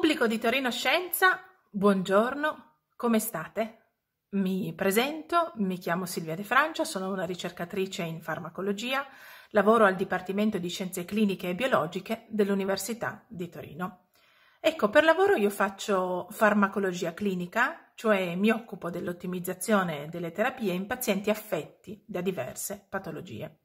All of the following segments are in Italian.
Pubblico di Torino Scienza, buongiorno, come state? Mi presento, mi chiamo Silvia De Francia, sono una ricercatrice in farmacologia, lavoro al Dipartimento di Scienze Cliniche e Biologiche dell'Università di Torino. Ecco, per lavoro io faccio farmacologia clinica, cioè mi occupo dell'ottimizzazione delle terapie in pazienti affetti da diverse patologie.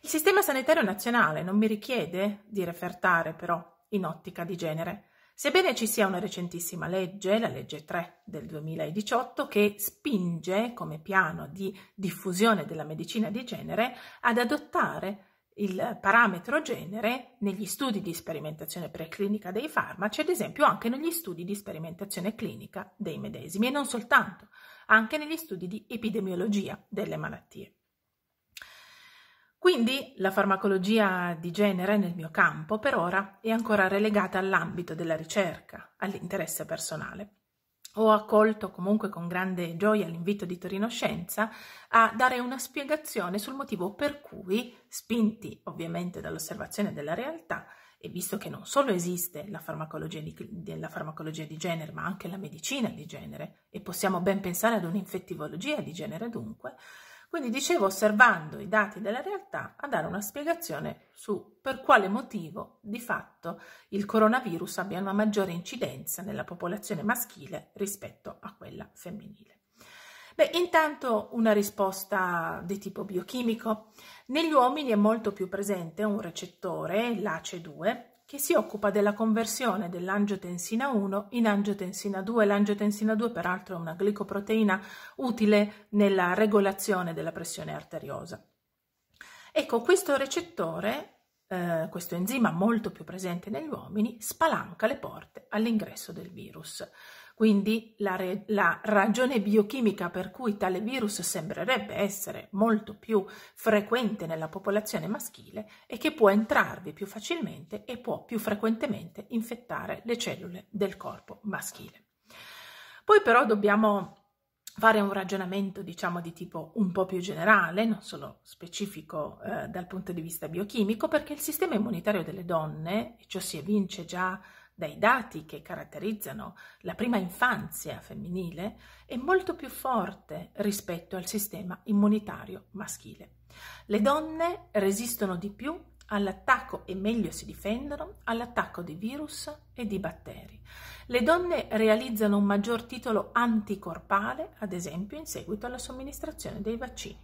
Il Sistema Sanitario Nazionale non mi richiede di refertare però in ottica di genere Sebbene ci sia una recentissima legge, la legge 3 del 2018, che spinge come piano di diffusione della medicina di genere ad adottare il parametro genere negli studi di sperimentazione preclinica dei farmaci, ad esempio anche negli studi di sperimentazione clinica dei medesimi e non soltanto, anche negli studi di epidemiologia delle malattie. Quindi la farmacologia di genere nel mio campo per ora è ancora relegata all'ambito della ricerca, all'interesse personale. Ho accolto comunque con grande gioia l'invito di Torino Scienza a dare una spiegazione sul motivo per cui, spinti ovviamente dall'osservazione della realtà, e visto che non solo esiste la farmacologia, di, la farmacologia di genere, ma anche la medicina di genere, e possiamo ben pensare ad un'infettivologia di genere dunque, quindi dicevo, osservando i dati della realtà, a dare una spiegazione su per quale motivo di fatto il coronavirus abbia una maggiore incidenza nella popolazione maschile rispetto a quella femminile. Beh, intanto una risposta di tipo biochimico. Negli uomini è molto più presente un recettore, l'ACE2, che si occupa della conversione dell'angiotensina 1 in angiotensina 2. L'angiotensina 2 peraltro è una glicoproteina utile nella regolazione della pressione arteriosa. Ecco, questo recettore eh, questo enzima molto più presente negli uomini spalanca le porte all'ingresso del virus. Quindi la, re, la, ragione biochimica per cui tale virus sembrerebbe essere molto più frequente nella popolazione maschile è che può entrarvi più facilmente e può più frequentemente infettare le cellule del corpo maschile. Poi però dobbiamo fare un ragionamento diciamo di tipo un po' più generale, non solo specifico eh, dal punto di vista biochimico, perché il sistema immunitario delle donne, e ciò si evince già dai dati che caratterizzano la prima infanzia femminile, è molto più forte rispetto al sistema immunitario maschile. Le donne resistono di più all'attacco e meglio si difendono all'attacco di virus e di batteri. Le donne realizzano un maggior titolo anticorpale, ad esempio, in seguito alla somministrazione dei vaccini.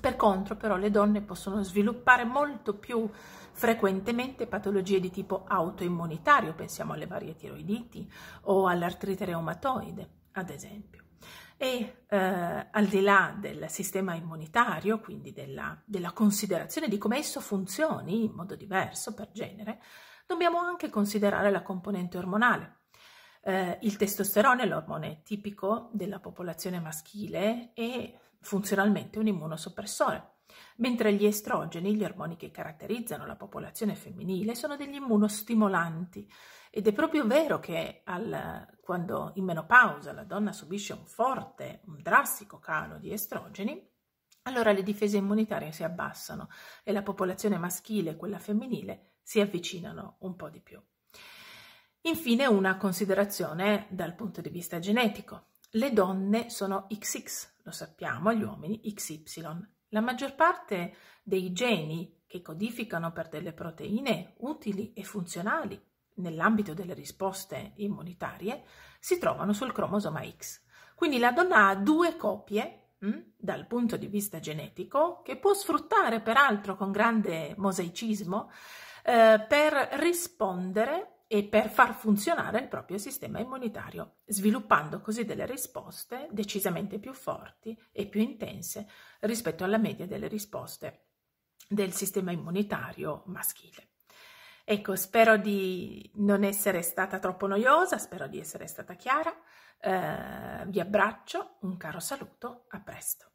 Per contro, però, le donne possono sviluppare molto più frequentemente patologie di tipo autoimmunitario, pensiamo alle varie tiroiditi o all'artrite reumatoide, ad esempio. E eh, al di là del sistema immunitario, quindi della, della considerazione di come esso funzioni in modo diverso per genere, dobbiamo anche considerare la componente ormonale, eh, il testosterone è l'ormone tipico della popolazione maschile e funzionalmente un immunosoppressore, mentre gli estrogeni, gli ormoni che caratterizzano la popolazione femminile, sono degli immunostimolanti. Ed è proprio vero che al, quando in menopausa la donna subisce un forte, un drastico calo di estrogeni, allora le difese immunitarie si abbassano e la popolazione maschile e quella femminile si avvicinano un po' di più. Infine una considerazione dal punto di vista genetico. Le donne sono XX, lo sappiamo, gli uomini XY. La maggior parte dei geni che codificano per delle proteine utili e funzionali nell'ambito delle risposte immunitarie si trovano sul cromosoma X. Quindi la donna ha due copie hm, dal punto di vista genetico che può sfruttare peraltro con grande mosaicismo eh, per rispondere e per far funzionare il proprio sistema immunitario, sviluppando così delle risposte decisamente più forti e più intense rispetto alla media delle risposte del sistema immunitario maschile. Ecco, spero di non essere stata troppo noiosa, spero di essere stata chiara, eh, vi abbraccio, un caro saluto, a presto.